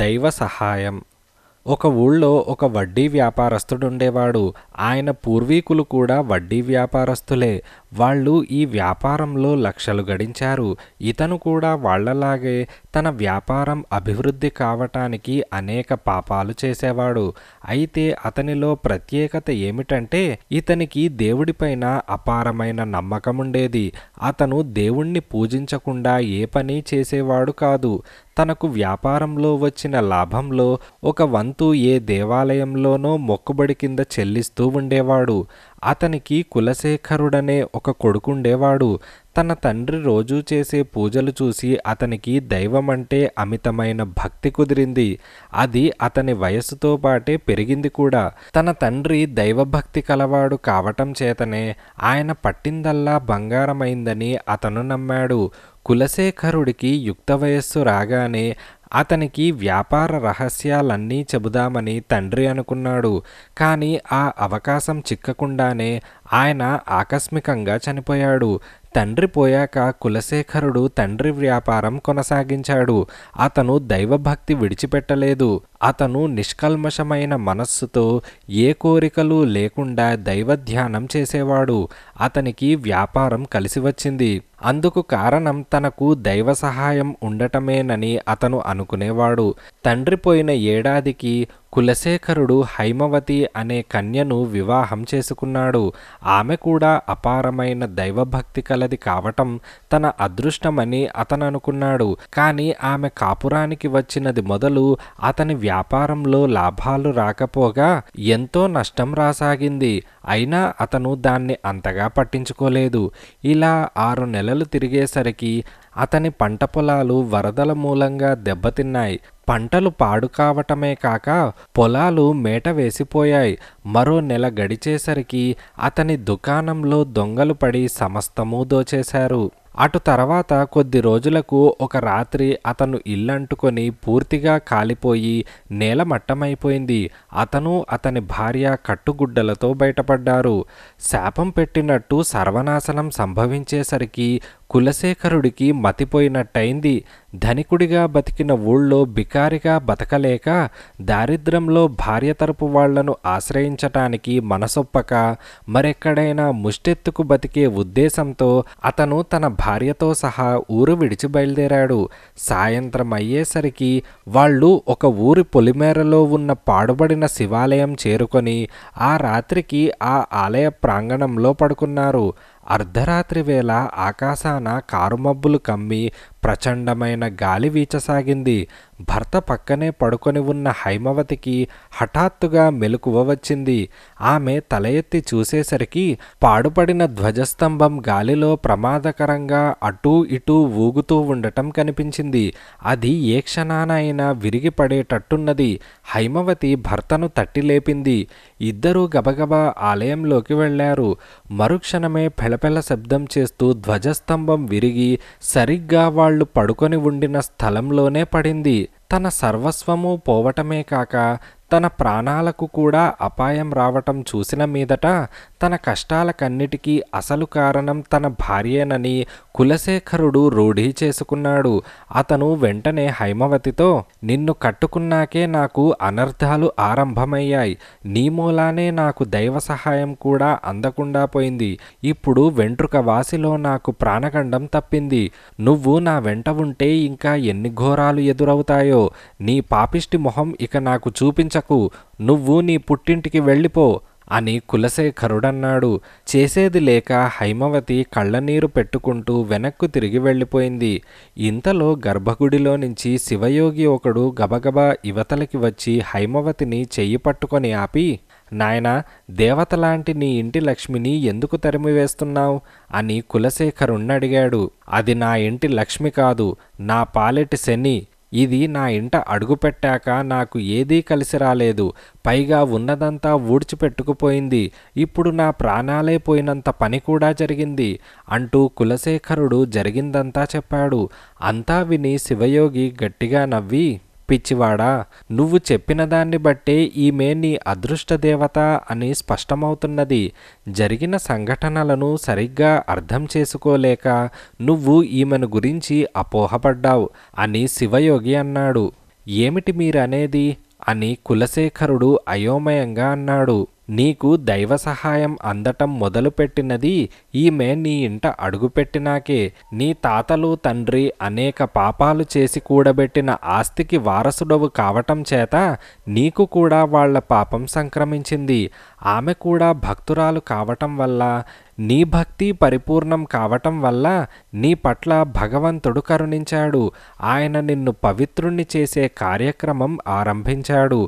దైవ సహాయం ఒక ఊళ్ళో ఒక వడ్డీ వ్యాపారస్తుడుండేవాడు ఆయన పూర్వీకులు కూడా వడ్డీ వ్యాపారస్తులే వాళ్ళు ఈ వ్యాపారంలో లక్షలు గడించారు ఇతను కూడా వాళ్లలాగే తన వ్యాపారం అభివృద్ధి కావటానికి అనేక పాపాలు చేసేవాడు అయితే అతనిలో ప్రత్యేకత ఏమిటంటే ఇతనికి దేవుడిపైన అపారమైన నమ్మకముండేది అతను దేవుణ్ణి పూజించకుండా ఏ పని చేసేవాడు కాదు తనకు వ్యాపారంలో వచ్చిన లాభంలో ఒక వంతు ఏ దేవాలయంలోనో మొక్కుబడి కింద చెల్లిస్తూ ఉండేవాడు అతనికి కులశేఖరుడనే ఒక కొడుకుండేవాడు తన తండ్రి రోజూ చేసే పూజలు చూసి అతనికి దైవమంటే అమితమైన భక్తి కుదిరింది అది అతని వయస్సుతో పాటే పెరిగింది కూడా తన తండ్రి దైవభక్తి కలవాడు కావటం చేతనే ఆయన పట్టిందల్లా బంగారమైందని అతను నమ్మాడు కులశేఖరుడికి యుక్త వయస్సు రాగానే అతనికి వ్యాపార రహస్యాలన్నీ చెబుదామని తండ్రి అనుకున్నాడు కానీ ఆ అవకాశం చిక్కకుండానే ఆయన ఆకస్మికంగా చనిపోయాడు తండ్రి పోయాక కులశేఖరుడు తండ్రి వ్యాపారం కొనసాగించాడు అతను దైవభక్తి విడిచిపెట్టలేదు అతను నిష్కల్మషమైన మనస్సుతో ఏ కోరికలు లేకుండా దైవధ్యానం చేసేవాడు అతనికి వ్యాపారం కలిసి వచ్చింది అందుకు కారణం తనకు దైవ సహాయం ఉండటమేనని అతను అనుకునేవాడు తండ్రి పోయిన ఏడాదికి కులశేఖరుడు హైమవతి అనే కన్యను వివాహం చేసుకున్నాడు ఆమె కూడా అపారమైన దైవభక్తి కలది కావటం తన అదృష్టమని అతను అనుకున్నాడు కానీ ఆమె కాపురానికి వచ్చినది మొదలు అతని వ్యాపారంలో లాభాలు రాకపోగా ఎంతో నష్టం రాసాగింది అయినా అతను దాన్ని అంతగా పట్టించుకోలేదు ఇలా ఆరు నెలలు తిరిగేసరికి అతని పంట పొలాలు వరదల మూలంగా దెబ్బతిన్నాయి పంటలు పాడు కావటమే కాక పొలాలు మేట వేసిపోయాయి మరో నెల గడిచేసరికి అతని దుకాణంలో దొంగలు పడి సమస్తము దోచేశారు అటు తర్వాత కొద్ది రోజులకు ఒక రాత్రి అతను ఇల్లంటుకొని పూర్తిగా కాలిపోయి నేలమట్టమైపోయింది అతను అతని భార్య కట్టుగుడ్డలతో బయటపడ్డారు శాపం పెట్టినట్టు సర్వనాశనం సంభవించేసరికి కులశేఖరుడికి మతిపోయినట్టయింది ధనికుడిగా బతికిన ఊళ్ళో బికారిగా బతకలేక దారిద్రంలో భార్య తరపు వాళ్లను ఆశ్రయించటానికి మనసొప్పక మరెక్కడైనా ముష్టెత్తుకు బతికే ఉద్దేశంతో అతను తన భార్యతో సహా ఊరు విడిచి బయలుదేరాడు సాయంత్రం అయ్యేసరికి వాళ్ళు ఒక ఊరి పొలిమేరలో ఉన్న పాడుబడిన శివాలయం చేరుకొని ఆ రాత్రికి ఆ ఆలయ ప్రాంగణంలో పడుకున్నారు అర్ధరాత్రి వేళ ఆకాశాన కారుమబ్బులు కమ్మి ప్రచండమైన గాలి వీచసాగింది భర్త పక్కనే పడుకొని ఉన్న హైమవతికి హఠాత్తుగా మెలకువ వచ్చింది ఆమె తల ఎత్తి చూసేసరికి పాడుపడిన ధ్వజస్తంభం గాలిలో ప్రమాదకరంగా అటూ ఇటూ ఊగుతూ ఉండటం కనిపించింది అది ఏ క్షణానైనా విరిగి పడేటట్టున్నది హైమవతి భర్తను తట్టి లేపింది ఇద్దరూ గబగబా ఆలయంలోకి వెళ్లారు మరుక్షణమే పెళపెళ శబ్దం చేస్తూ ధ్వజస్తంభం విరిగి సరిగ్గా వాళ్ళు పడుకొని ఉండిన స్థలంలోనే పడింది తన సర్వస్వము పోవటమే కాక తన ప్రాణాలకు కూడా అపాయం రావటం చూసిన మీదట తన కష్టాలకన్నిటికీ అసలు కారణం తన భార్యేనని కులశేఖరుడు రూఢీ చేసుకున్నాడు అతను వెంటనే హైమవతితో నిన్ను కట్టుకున్నాకే నాకు అనర్థాలు ఆరంభమయ్యాయి నీ మూలానే నాకు దైవ సహాయం కూడా అందకుండా పోయింది ఇప్పుడు వెంట్రుక వాసిలో నాకు ప్రాణగండం తప్పింది నువ్వు నా వెంట ఉంటే ఇంకా ఎన్ని ఘోరాలు ఎదురవుతాయో నీ పాపిష్టి మొహం ఇక నాకు చూపించ నచ్చకు నువ్వు నీ పుట్టింటికి వెళ్ళిపో అని కులశేఖరుడన్నాడు చేసేది లేక హైమవతి కళ్ళనీరు పెట్టుకుంటూ వెనక్కు తిరిగి వెళ్ళిపోయింది ఇంతలో గర్భగుడిలో నుంచి శివయోగి ఒకడు గబగబా యువతలకి వచ్చి హైమవతిని చెయ్యి పట్టుకొని ఆపి నాయనా దేవతలాంటి నీ ఇంటి లక్ష్మిని ఎందుకు తరిమివేస్తున్నావు అని కులశేఖరుణ్ణడిగాడు అది నా ఇంటి లక్ష్మి కాదు నా పాలెటి శని ఇది నా ఇంట అడుగుపెట్టాక నాకు ఏదీ కలిసి రాలేదు పైగా ఉన్నదంతా ఊడ్చిపెట్టుకుపోయింది ఇప్పుడు నా ప్రాణాలే పోయినంత పని కూడా జరిగింది అంటూ కులశేఖరుడు జరిగిందంతా చెప్పాడు అంతా విని శివయోగి గట్టిగా నవ్వి పిచ్చివాడా నువ్వు చెప్పిన దాన్ని బట్టే ఈమె నీ అదృష్టదేవత అని స్పష్టమవుతున్నది జరిగిన సంఘటనలను సరిగ్గా అర్థం చేసుకోలేక నువ్వు ఈమెను గురించి అపోహపడ్డావు అని శివయోగి అన్నాడు ఏమిటి మీరనేది అని కులశేఖరుడు అయోమయంగా అన్నాడు నీకు దైవ సహాయం అందటం మొదలుపెట్టినది ఈమె నీ ఇంట అడుగుపెట్టినాకే నీ తాతలు తండ్రి అనేక పాపాలు చేసి కూడబెట్టిన ఆస్తికి వారసుడవు కావటం చేత నీకు కూడా వాళ్ల పాపం సంక్రమించింది ఆమె కూడా భక్తురాలు కావటం వల్ల నీ భక్తి పరిపూర్ణం కావటం వల్ల నీ పట్ల భగవంతుడు కరుణించాడు ఆయన నిన్ను పవిత్రుణ్ణి చేసే కార్యక్రమం ఆరంభించాడు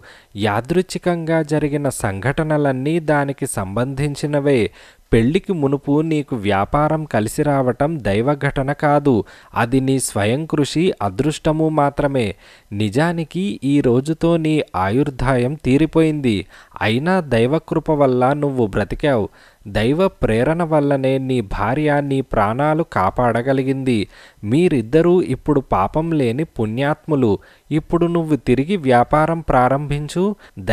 యాదృచ్ఛికంగా జరిగిన సంఘటనలన్నీ దానికి సంబంధించినవే పెళ్లికి మునుపు నీకు వ్యాపారం కలిసి రావటం దైవఘటన కాదు అది నీ స్వయం కృషి అదృష్టము మాత్రమే నిజానికి ఈ రోజుతో నీ ఆయుర్దాయం తీరిపోయింది అయినా దైవకృప వల్ల నువ్వు బ్రతికావు దైవ ప్రేరణ వల్లనే నీ భార్య నీ ప్రాణాలు కాపాడగలిగింది మీరిద్దరూ ఇప్పుడు పాపం లేని పుణ్యాత్ములు ఇప్పుడు నువ్వు తిరిగి వ్యాపారం ప్రారంభించు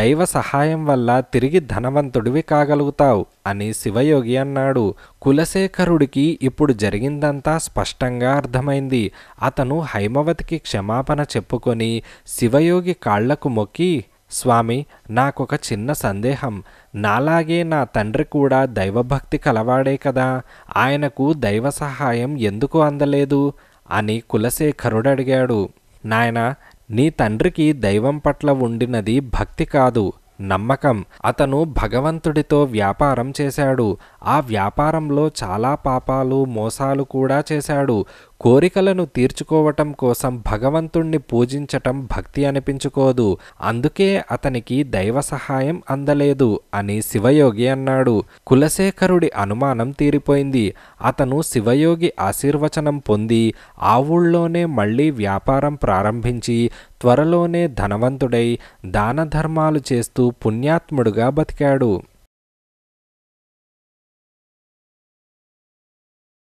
దైవ సహాయం వల్ల తిరిగి ధనవంతుడివి కాగలుగుతావు అని శివయోగి అన్నాడు కులశేఖరుడికి ఇప్పుడు జరిగిందంతా స్పష్టంగా అర్థమైంది అతను హైమవతికి క్షమాపణ చెప్పుకొని శివయోగి కాళ్లకు మొక్కి స్వామి నాకొక చిన్న సందేహం నాలాగే నా తండ్రి కూడా దైవభక్తి కలవాడే కదా ఆయనకు దైవ సహాయం ఎందుకు అందలేదు అని కులశేఖరుడడిగాడు నాయన నీ తండ్రికి దైవం పట్ల ఉండినది భక్తి కాదు నమ్మకం అతను భగవంతుడితో వ్యాపారం చేశాడు ఆ వ్యాపారంలో చాలా పాపాలు మోసాలు కూడా చేశాడు కోరికలను తీర్చుకోవటం కోసం భగవంతుణ్ణి పూజించటం భక్తి అనిపించుకోదు అందుకే అతనికి దైవ సహాయం అందలేదు అని శివయోగి అన్నాడు కులశేఖరుడి అనుమానం తీరిపోయింది అతను శివయోగి ఆశీర్వచనం పొంది ఆ ఊళ్ళోనే మళ్ళీ వ్యాపారం ప్రారంభించి త్వరలోనే ధనవంతుడై దాన చేస్తూ పుణ్యాత్ముడుగా బతికాడు